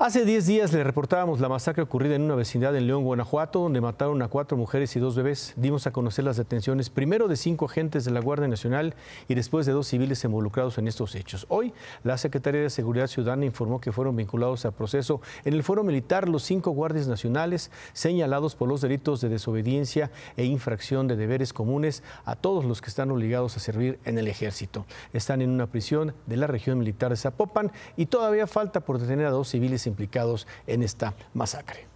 Hace 10 días le reportábamos la masacre ocurrida en una vecindad en León, Guanajuato, donde mataron a cuatro mujeres y dos bebés. Dimos a conocer las detenciones primero de cinco agentes de la Guardia Nacional y después de dos civiles involucrados en estos hechos. Hoy, la Secretaría de Seguridad Ciudadana informó que fueron vinculados al proceso en el foro militar los cinco guardias nacionales señalados por los delitos de desobediencia e infracción de deberes comunes a todos los que están obligados a servir en el ejército. Están en una prisión de la región militar de Zapopan y todavía falta por detener a dos civiles implicados en esta masacre.